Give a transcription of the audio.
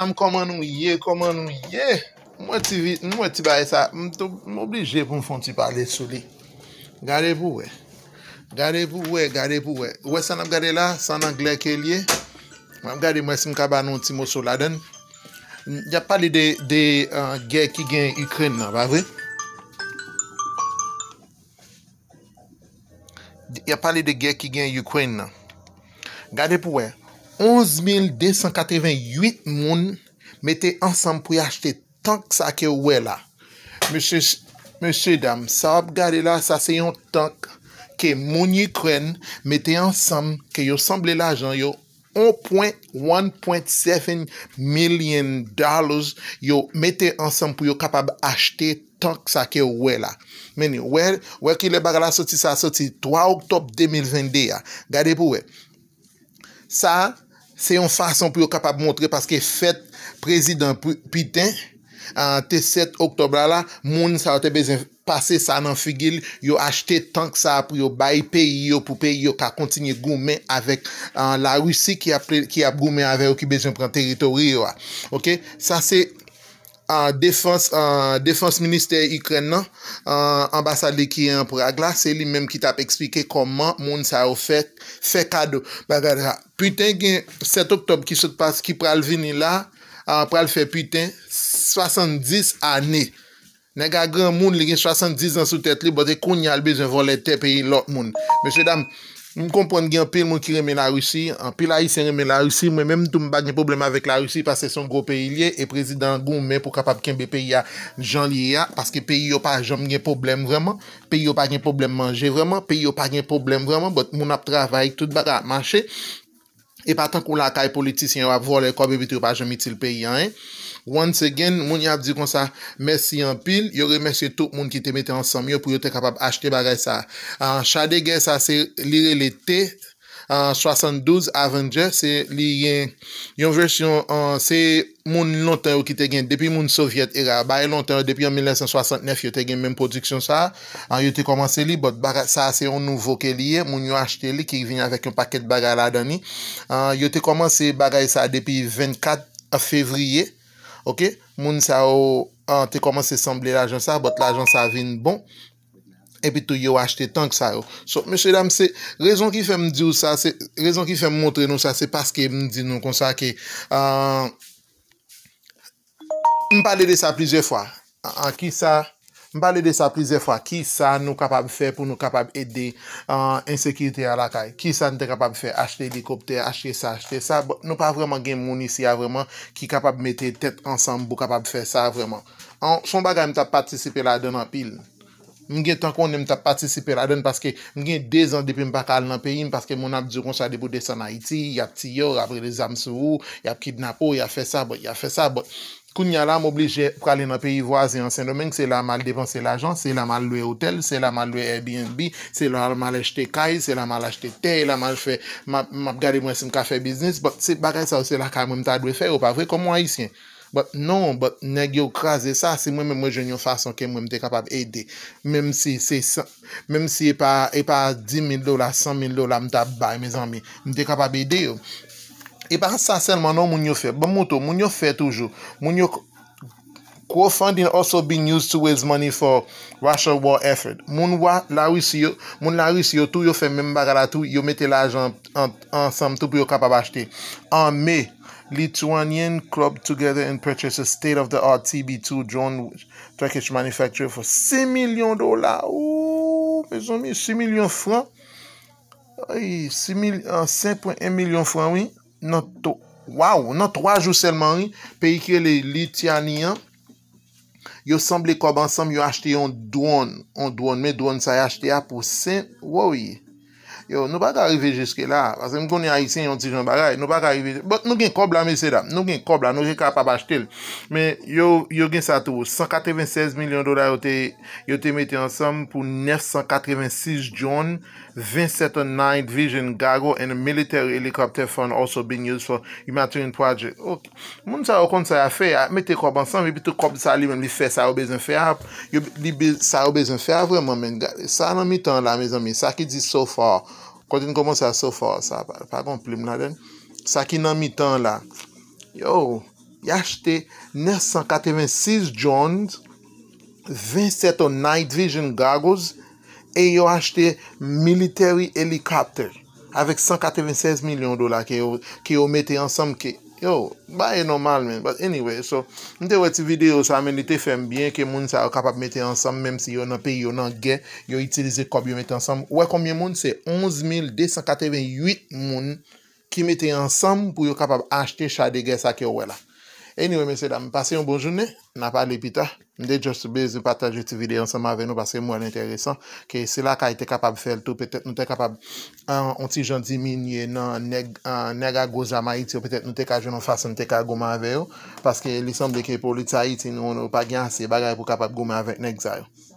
Am koman nou ye, koman nou ye Mwen ti vi, mwen ti baye sa Mwen tou m'oblije pou m'fon ti pale sou li Gade pou we Gade pou we, gade pou we We san ap gade la, san angle ke liye Mwen ap gade mwen sim kaba nou Timosou Laden Ya pali de, de, an, uh, gey ki gen Ukren nan, ba ve? Ya pali de gey ki gen Ukren nan Gade pou we 11,288 moun mette ansam pou yo achete tank sa ke wè la. Mèche dam, sa ap gade la, sa se yon tank ke moun yi kwen mette ansam ke yo samble la ajan yo 1.1.7 million dollars yo mette ansam pou yo kapab achete tank sa ke wè la. Mèni, wè ki le bagala soti sa soti 3 oktop 2021. Gade pou wè. Sa ap. Se yon fason pou yo kapap montre paske fet prezidant piten, te 7 oktobla la, moun sa wate bezen pase sa nan figil, yo achete tank sa pou yo bayi peyi yo pou peyi yo ka kontinye goumen avek euh, la russi ki ap goumen avek ou ki bezen pren teritori yo a. Ok? Sa se... Non? a defans, a defans ministeri Ukraina, ambasade ki yon pou ragla, se li menm ki tap eksplike koman moun sa ou fe kado. Bagadra, puten gen, 7 Oktob ki chot pas ki pral vini la, pral fe puten, 70 ane. Negagran moun li gen 70 ansou tet li, bote koun yalbe jen volete pe yon lot moun. Mèche dam, m konpon gen pil moun ki reme la russi, pil la yi se reme la russi, mwen menm toum bag nye problem avek la russi, pas se son gro pe ilye, e prezident goun men pou kapab kenbe pe ya jan liye ya, paske pe yo pa jom nye problem vreman, pe yo pa nye problem manje vreman, pe yo pa nye problem vreman, bot moun ap travay tout baga manche, E patan kon lakay politisyen wap vwa le kobbe biti wap ajan miti l pey yon. Once again, moun yap di kon sa, mersi yon pil, yore mersi tout moun ki te mette ansam, yo pou yo te kapab achte bagay sa. An, chade gen sa se lire le tey, 72, Avenger, se li yon versyon, se moun lonten ou ki te gen, depi moun Soviet era, baye lonten ou depi an 1969, yo te gen men produksyon sa, yo te komanse li, bot sa se yon nouvo ke li ye, moun yo achete li ki vin avèk yon paket bagay la dani, yo te komanse bagay sa depi 24 fevriye, ok, moun sa ou te komanse assemble l'agen sa, bot l'agen sa vin bon, epi tou yo achete tan k sa yo. So, mese dam, se rezon ki fe m di ou sa, se rezon ki fe m montre nou sa, se paske m di nou konsa ke, m pale de sa plize fwa. Ki sa, m pale de sa plize fwa, ki sa nou kapab fe pou nou kapab ede euh, ensekirite a la kay. Ki sa nou te kapab fe achete helikopter, achete sa, achete sa, nou pa vreman gen mouni si ya vreman ki kapab mete tet ansan pou kapab fe sa vreman. An, son bagay m ta patisipe la donan pil. Mwen gen tan kon ne mta patisipe la den, paske mwen gen dezen depen mpa kal nan peyin, paske mwen ap diyon sa depou de san Haiti, yap tiyor, apre de zam sou, yap kidnap ou, yap fe sa, kounya la m oblije pou kalen nan peyi wazen an sen domen, se la mal depanse l'ajan, se la mal loue hotel, se la mal loue Airbnb, se la mal achete kay, se la mal achete tey, se la mal fwe, map gade mwen se mka fe biznis, se baka sa ou se la kal mwen ta dwe fwe, ou pa vwe, kon mwen ayisyen. But non, but neg yo krasi sa, se mwen mwen mwen jenyo fason ke mwen mte kapab ede. Mem si se sa, mem si e pa, e pa 10.000 do la, 100.000 do la mta bay me zanmi, mte kapab ede yo. E pa sa selman non mwen yo fe, bon moutou, mwen yo fe toujou, mwen yo krasi. Co-funding also been used to waste money for Russia war effort. Moun la wisi yo, moun la wisi yo, tou yo fe men baga la tou, yo mette la jan, an sam tou pou yo kapab achete. An me, Lituanian club together and purchased a state of the art TB2 drone Turkish manufacturer for 6 milyon dola. Ooooo, pe zon mi, 6 milyon fran. Ay, 6 milyon, 5.1 milyon fran, wii. Non to, waw, non 3 jou selman, wii, pe ike le Litianian. Yo samb li kob ansam yo achte yon douan On douan me douan sa yachte ya pou sen Woye Yo, nou ba ga rive jeske la. Ase m koni a isen yon tijon bagay. Nou ba ga rive jeske la. But nou gen kob la me se da. Nou gen kob la. Nou gen ka pa bashtel. Men, yo gen sa tou. 186 milyon dola yo te mette ansam pou 986 joun, 279 vision gago, and a military helicopter fund also being used for humanitarian project. Ok. Moun sa yo kon sa ya fe. Mette kob ansam. E bitou kob sa li men li fe. Sa yo bezan fe ap. Sa yo bezan fe ap vreman men. Sa nan mi tan la me zan mi. Sa ki di so far. konti nou koman sa so far sa, pa komplim nan den, sa ki nan mi tan la, yo, yo achte, ne 186 drones, 27 o night vision goggles, e yo achte, military helicopter, avek 186 milyon dola, ki yo mette ansam ki, Yo, ba e normal men, but anyway, so, mwen te wè ti video sa, mwen te fèm byen ke moun sa wè kapab metè ansam, mèm si yo nan pe, yo nan gen, yo itilize kop, yo metè ansam. Wè komye moun, se 11,288 moun ki metè ansam pou yo kapab achte chade gen sa ki wè la. Anyway, mese dam, pase yon bon jounen, na pale pita, mde just bez yon pataje yon vide yon seman ve yon, pase mwen l'interesan, ke se la ka yon te kapab fel tou, petet nou te kapab, an ti jan diminye nan nega gozama iti, ou petet nou te kajen an fason te ka goman ve yon, paske li sanble ke pou lita iti, nou pa gyan se bagay pou kapab goman ve yon neg zayon.